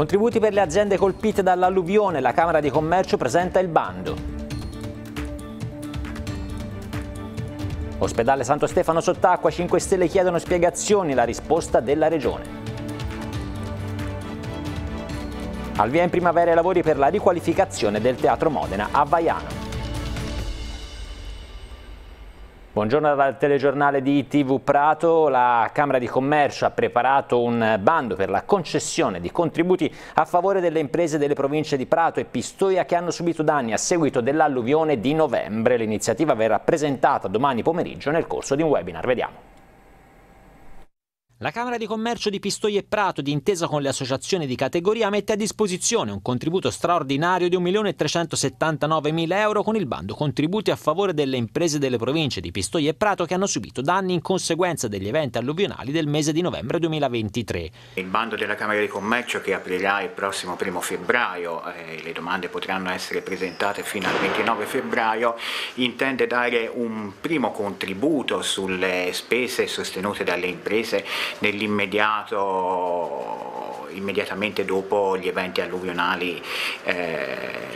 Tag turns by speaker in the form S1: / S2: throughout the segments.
S1: Contributi per le aziende colpite dall'alluvione, la Camera di Commercio presenta il bando. Ospedale Santo Stefano sott'acqua, 5 Stelle chiedono spiegazioni, la risposta della Regione. Al via in primavera i lavori per la riqualificazione del Teatro Modena a Vaiano. Buongiorno dal telegiornale di TV Prato. La Camera di Commercio ha preparato un bando per la concessione di contributi a favore delle imprese delle province di Prato e Pistoia che hanno subito danni a seguito dell'alluvione di novembre. L'iniziativa verrà presentata domani pomeriggio nel corso di un webinar. Vediamo. La Camera di Commercio di Pistoia e Prato, di intesa con le associazioni di categoria, mette a disposizione un contributo straordinario di 1.379.000 euro con il bando contributi a favore delle imprese delle province di Pistoia e Prato che hanno subito danni in conseguenza degli eventi alluvionali del mese di novembre 2023.
S2: Il bando della Camera di Commercio che aprirà il prossimo 1 febbraio, eh, le domande potranno essere presentate fino al 29 febbraio, intende dare un primo contributo sulle spese sostenute dalle imprese nell'immediato immediatamente dopo gli eventi alluvionali eh,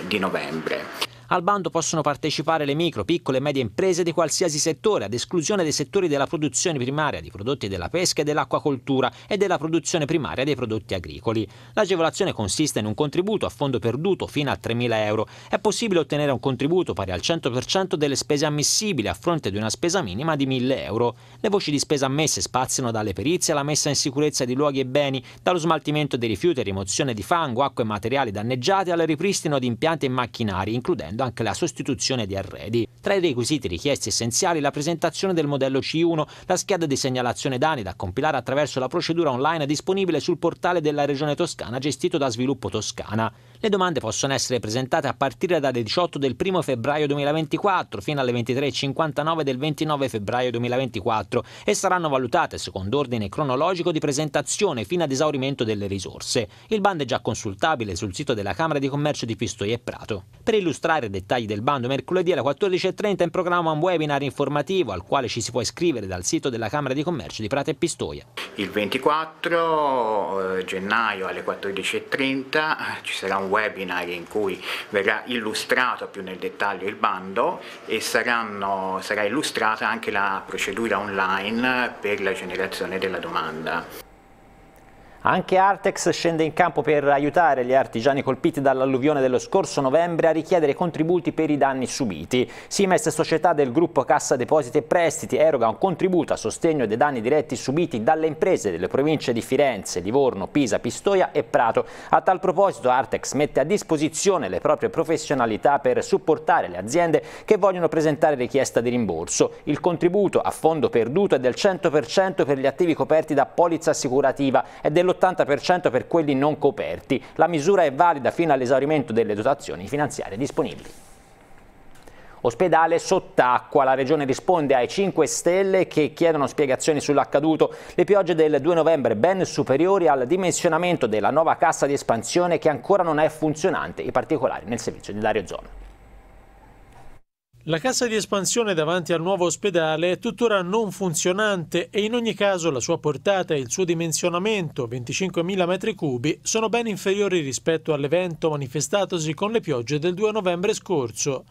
S2: di novembre.
S1: Al bando possono partecipare le micro, piccole e medie imprese di qualsiasi settore, ad esclusione dei settori della produzione primaria di prodotti della pesca e dell'acquacoltura e della produzione primaria dei prodotti agricoli. L'agevolazione consiste in un contributo a fondo perduto fino a 3.000 euro. È possibile ottenere un contributo pari al 100% delle spese ammissibili a fronte di una spesa minima di 1.000 euro. Le voci di spesa ammesse spaziano dalle perizie alla messa in sicurezza di luoghi e beni, dallo smaltimento dei rifiuti e rimozione di fango, acqua e materiali danneggiati al ripristino di impianti e macchinari, includendo anche la sostituzione di arredi tra i requisiti richiesti essenziali la presentazione del modello C1, la scheda di segnalazione danni da compilare attraverso la procedura online disponibile sul portale della Regione Toscana gestito da Sviluppo Toscana. Le domande possono essere presentate a partire dalle 18 del 1 febbraio 2024 fino alle 23.59 del 29 febbraio 2024 e saranno valutate secondo ordine cronologico di presentazione fino ad esaurimento delle risorse. Il bando è già consultabile sul sito della Camera di Commercio di Pistoia e Prato. Per illustrare i dettagli del bando mercoledì alle 14.30 18.30 in programma un webinar informativo al quale ci si può iscrivere dal sito della Camera di Commercio di Prato e Pistoia.
S2: Il 24 eh, gennaio alle 14.30 ci sarà un webinar in cui verrà illustrato più nel dettaglio il bando e saranno, sarà illustrata anche la procedura online per la generazione della domanda.
S1: Anche Artex scende in campo per aiutare gli artigiani colpiti dall'alluvione dello scorso novembre a richiedere contributi per i danni subiti. Simes, società del gruppo Cassa Depositi e Prestiti, eroga un contributo a sostegno dei danni diretti subiti dalle imprese delle province di Firenze, Livorno, Pisa, Pistoia e Prato. A tal proposito Artex mette a disposizione le proprie professionalità per supportare le aziende che vogliono presentare richiesta di rimborso. Il contributo a fondo perduto è del 100% per gli attivi coperti da polizza assicurativa e dello dell'80% per quelli non coperti. La misura è valida fino all'esaurimento delle dotazioni finanziarie disponibili ospedale sott'acqua. La regione risponde ai 5 Stelle che chiedono spiegazioni sull'accaduto. Le piogge del 2 novembre ben superiori al dimensionamento della nuova cassa di espansione che ancora non è funzionante, i particolari nel servizio di Dario Zona.
S3: La cassa di espansione davanti al nuovo ospedale è tuttora non funzionante e in ogni caso la sua portata e il suo dimensionamento, 25.000 m3, sono ben inferiori rispetto all'evento manifestatosi con le piogge del 2 novembre scorso.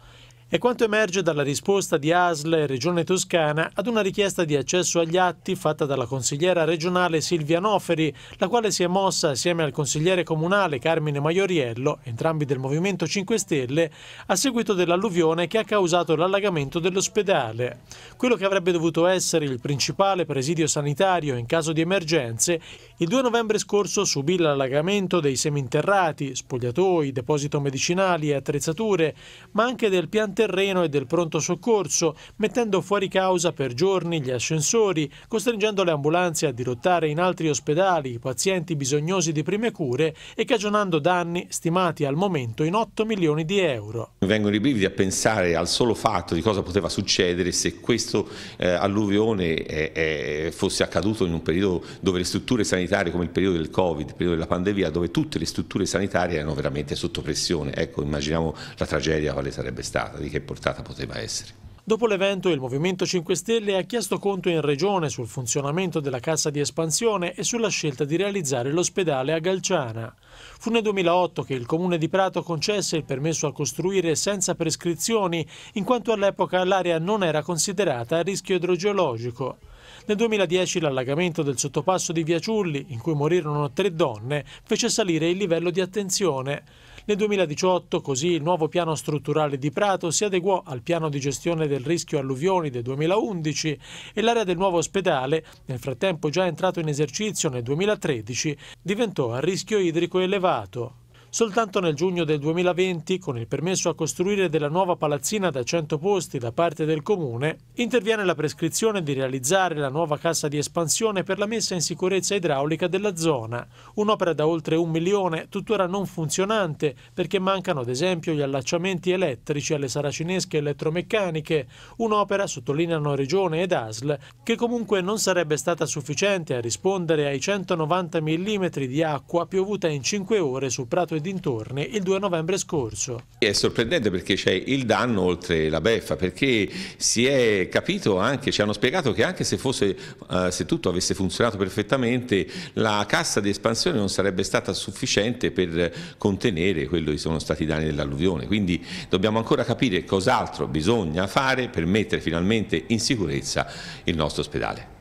S3: È quanto emerge dalla risposta di ASL e Regione Toscana ad una richiesta di accesso agli atti fatta dalla consigliera regionale Silvia Noferi, la quale si è mossa assieme al consigliere comunale Carmine Maioriello, entrambi del Movimento 5 Stelle, a seguito dell'alluvione che ha causato l'allagamento dell'ospedale. Quello che avrebbe dovuto essere il principale presidio sanitario in caso di emergenze, il 2 novembre scorso subì l'allagamento dei seminterrati, spogliatoi, deposito medicinali e attrezzature, ma anche del pian terreno e del pronto soccorso, mettendo fuori causa per giorni gli ascensori, costringendo le ambulanze a dirottare in altri ospedali i pazienti bisognosi di prime cure e cagionando danni stimati al momento in 8 milioni di euro.
S1: Mi vengono i brividi a pensare al solo fatto di cosa poteva succedere se questo eh, alluvione eh, eh fosse accaduto in un periodo dove le strutture sanitarie sanitari come il periodo del Covid, il periodo della pandemia, dove tutte le strutture sanitarie erano veramente sotto pressione. Ecco, immaginiamo la tragedia quale sarebbe stata, di che portata poteva essere.
S3: Dopo l'evento il Movimento 5 Stelle ha chiesto conto in Regione sul funzionamento della cassa di espansione e sulla scelta di realizzare l'ospedale a Galciana. Fu nel 2008 che il Comune di Prato concesse il permesso a costruire senza prescrizioni, in quanto all'epoca l'area non era considerata a rischio idrogeologico. Nel 2010 l'allagamento del sottopasso di Via Ciulli, in cui morirono tre donne, fece salire il livello di attenzione. Nel 2018 così il nuovo piano strutturale di Prato si adeguò al piano di gestione del rischio alluvioni del 2011 e l'area del nuovo ospedale, nel frattempo già entrato in esercizio nel 2013, diventò a rischio idrico elevato. Soltanto nel giugno del 2020, con il permesso a costruire della nuova palazzina da 100 posti da parte del comune, interviene la prescrizione di realizzare la nuova cassa di espansione per la messa in sicurezza idraulica della zona, un'opera da oltre un milione tuttora non funzionante perché mancano ad esempio gli allacciamenti elettrici alle saracinesche elettromeccaniche, un'opera, sottolineano Regione ed ASL, che comunque non sarebbe stata sufficiente a rispondere ai 190 mm di acqua piovuta in 5 ore sul prato dintorni il 2 novembre scorso.
S1: È sorprendente perché c'è il danno oltre la beffa, perché si è capito anche, ci hanno spiegato che anche se, fosse, eh, se tutto avesse funzionato perfettamente, la cassa di espansione non sarebbe stata sufficiente per contenere quello che sono stati i danni dell'alluvione. Quindi dobbiamo ancora capire cos'altro bisogna fare per mettere finalmente in sicurezza il nostro ospedale.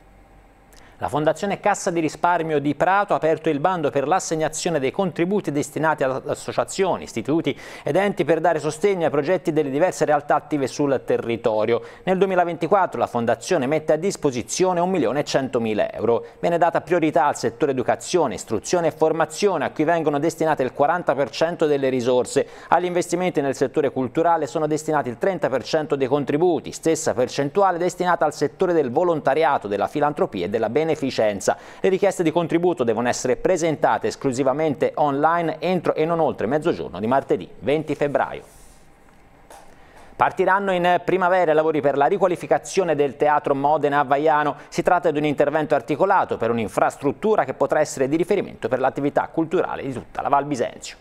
S1: La Fondazione Cassa di Risparmio di Prato ha aperto il bando per l'assegnazione dei contributi destinati ad associazioni, istituti ed enti per dare sostegno ai progetti delle diverse realtà attive sul territorio. Nel 2024 la Fondazione mette a disposizione 1.100.000 euro. Viene data priorità al settore educazione, istruzione e formazione a cui vengono destinate il 40% delle risorse. Agli investimenti nel settore culturale sono destinati il 30% dei contributi, stessa percentuale destinata al settore del volontariato, della filantropia e della beneficenza beneficenza. Le richieste di contributo devono essere presentate esclusivamente online entro e non oltre mezzogiorno di martedì 20 febbraio. Partiranno in primavera i lavori per la riqualificazione del Teatro Modena a Vaiano. Si tratta di un intervento articolato per un'infrastruttura che potrà essere di riferimento per l'attività culturale di tutta la Val Bisenzio.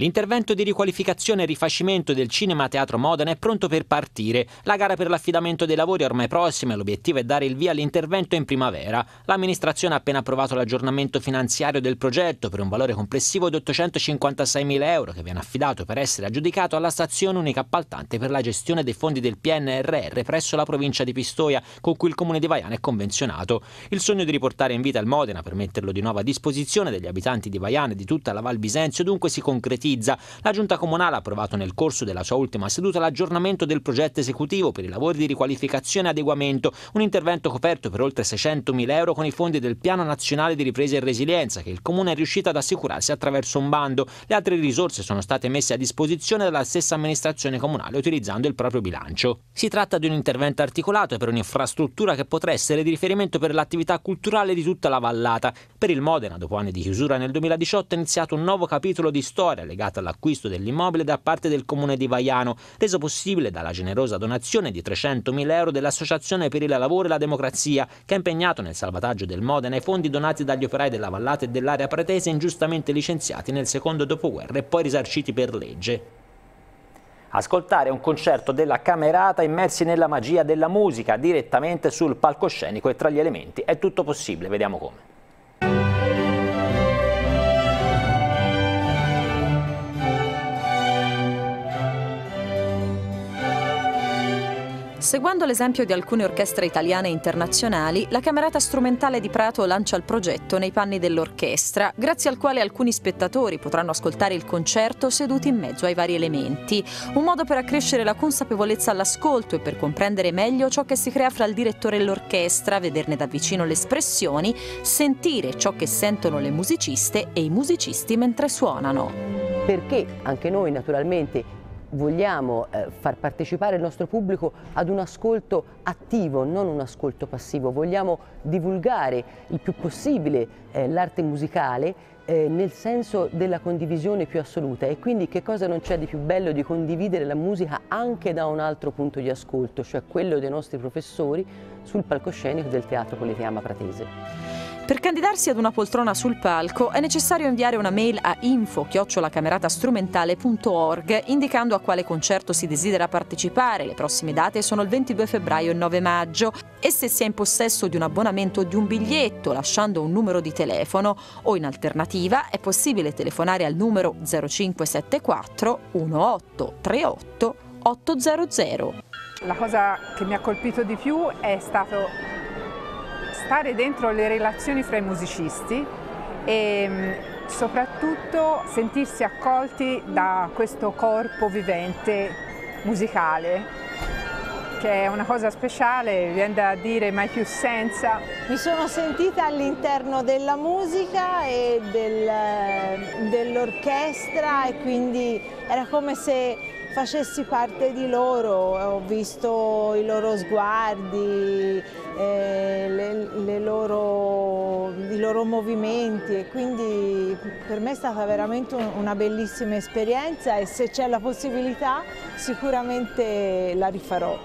S1: L'intervento di riqualificazione e rifacimento del Cinema Teatro Modena è pronto per partire. La gara per l'affidamento dei lavori è ormai prossima e l'obiettivo è dare il via all'intervento in primavera. L'amministrazione ha appena approvato l'aggiornamento finanziario del progetto per un valore complessivo di 856.000 euro che viene affidato per essere aggiudicato alla stazione unica appaltante per la gestione dei fondi del PNRR presso la provincia di Pistoia con cui il comune di Vaiana è convenzionato. Il sogno di riportare in vita il Modena per metterlo di nuovo a disposizione degli abitanti di Vaiana e di tutta la Val Bisenzio dunque si concretizza concretizza. La Giunta Comunale ha approvato nel corso della sua ultima seduta l'aggiornamento del progetto esecutivo per i lavori di riqualificazione e adeguamento, un intervento coperto per oltre 600.000 euro con i fondi del Piano Nazionale di Ripresa e Resilienza che il Comune è riuscito ad assicurarsi attraverso un bando. Le altre risorse sono state messe a disposizione dalla stessa amministrazione comunale utilizzando il proprio bilancio. Si tratta di un intervento articolato per un'infrastruttura che potrà essere di riferimento per l'attività culturale di tutta la vallata. Per il Modena, dopo anni di chiusura nel 2018, è iniziato un nuovo capitolo di storia legata all'acquisto dell'immobile da parte del comune di Vaiano, reso possibile dalla generosa donazione di 300.000 euro dell'Associazione per il Lavoro e la Democrazia, che è impegnato nel salvataggio del Modena i fondi donati dagli operai della Vallata e dell'area pretese ingiustamente licenziati nel secondo dopoguerra e poi risarciti per legge. Ascoltare un concerto della Camerata immersi nella magia della musica, direttamente sul palcoscenico e tra gli elementi, è tutto possibile, vediamo come. Seguendo l'esempio di alcune orchestre italiane e internazionali, la Camerata Strumentale di Prato lancia il progetto nei panni dell'orchestra, grazie al quale alcuni spettatori potranno ascoltare il concerto seduti in mezzo ai vari elementi. Un modo per accrescere la consapevolezza all'ascolto e per comprendere meglio ciò che si crea fra il direttore e l'orchestra, vederne da vicino le espressioni, sentire ciò che sentono le musiciste e i musicisti mentre suonano.
S2: Perché anche noi naturalmente vogliamo eh, far partecipare il nostro pubblico ad un ascolto attivo, non un ascolto passivo, vogliamo divulgare il più possibile eh, l'arte musicale eh, nel senso della condivisione più assoluta e quindi che cosa non c'è di più bello di condividere la musica anche da un altro punto di ascolto, cioè quello dei nostri professori sul palcoscenico del Teatro Politeama Pratese.
S1: Per candidarsi ad una poltrona sul palco è necessario inviare una mail a info-cameratastrumentale.org indicando a quale concerto si desidera partecipare. Le prossime date sono il 22 febbraio e il 9 maggio e se si è in possesso di un abbonamento o di un biglietto lasciando un numero di telefono o in alternativa è possibile telefonare al numero 0574 1838 800. La cosa che mi ha colpito di più è stato portare dentro le relazioni fra i musicisti e mm, soprattutto sentirsi accolti da questo corpo vivente musicale che è una cosa speciale, viene da dire mai più senza. Mi sono sentita all'interno della musica e del, eh, dell'orchestra e quindi era come se facessi parte di loro, ho visto i loro sguardi, eh, le, le loro, i loro movimenti e quindi per me è stata veramente una bellissima esperienza e se c'è la possibilità sicuramente la rifarò.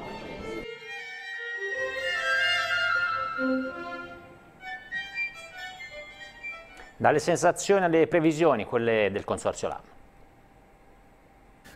S1: Dalle sensazioni alle previsioni, quelle del Consorzio LAM.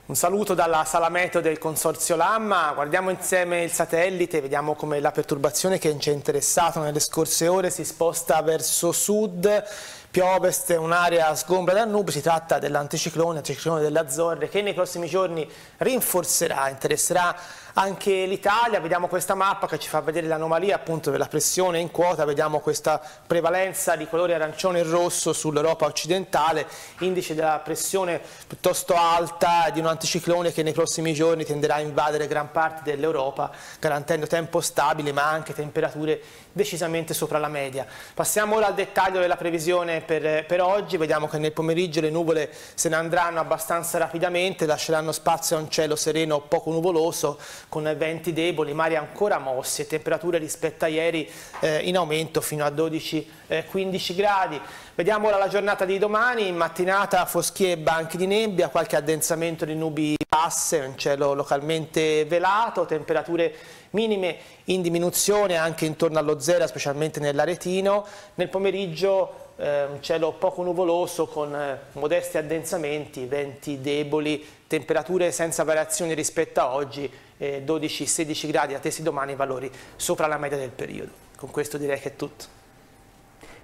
S1: Un saluto dalla
S2: sala meteo del Consorzio Lamma, guardiamo insieme il satellite, vediamo come la perturbazione che ci è interessata nelle scorse ore si sposta verso sud Piovest a un'area sgombra da nubi, si tratta dell'anticiclone, anticiclone delle Azzorre che nei prossimi giorni rinforzerà, interesserà anche l'Italia, vediamo questa mappa che ci fa vedere l'anomalia appunto della pressione in quota, vediamo questa prevalenza di colore arancione e rosso sull'Europa occidentale, indice della pressione piuttosto alta di un anticiclone che nei prossimi giorni tenderà a invadere gran parte dell'Europa garantendo tempo stabile ma anche temperature decisamente sopra la media. Passiamo ora al dettaglio della previsione per, per, oggi, vediamo che nel pomeriggio le nuvole se ne andranno abbastanza rapidamente, lasceranno spazio a un cielo sereno poco nuvoloso con venti deboli, mari ancora mossi e temperature rispetto a ieri eh, in aumento fino a 12 eh, 15 gradi. Vediamo ora la giornata di domani, in mattinata foschie e banchi di nebbia, qualche addensamento di nubi basse, un cielo localmente velato, temperature minime in diminuzione anche intorno allo zero, specialmente nell'Aretino. Nel pomeriggio eh, un cielo poco nuvoloso con eh, modesti addensamenti, venti deboli, temperature senza variazioni rispetto a oggi, 12-16 eh, gradi, attesi domani valori sopra la media del periodo.
S1: Con questo direi che è tutto.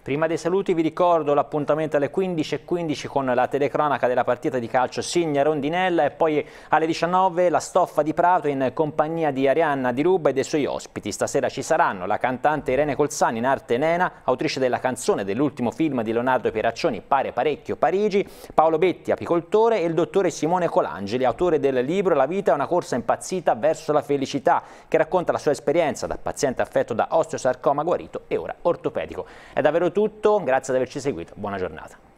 S1: Prima dei saluti vi ricordo l'appuntamento alle 15.15 .15 con la telecronaca della partita di calcio Signa Rondinella e poi alle 19 la stoffa di Prato in compagnia di Arianna Di Ruba e dei suoi ospiti. Stasera ci saranno la cantante Irene Colzani in arte Nena, autrice della canzone dell'ultimo film di Leonardo Pieraccioni Pare parecchio Parigi, Paolo Betti apicoltore e il dottore Simone Colangeli, autore del libro La vita è una corsa impazzita verso la felicità, che racconta la sua esperienza da paziente affetto da osteosarcoma guarito e ora ortopedico. È davvero tutto, grazie di averci seguito, buona giornata.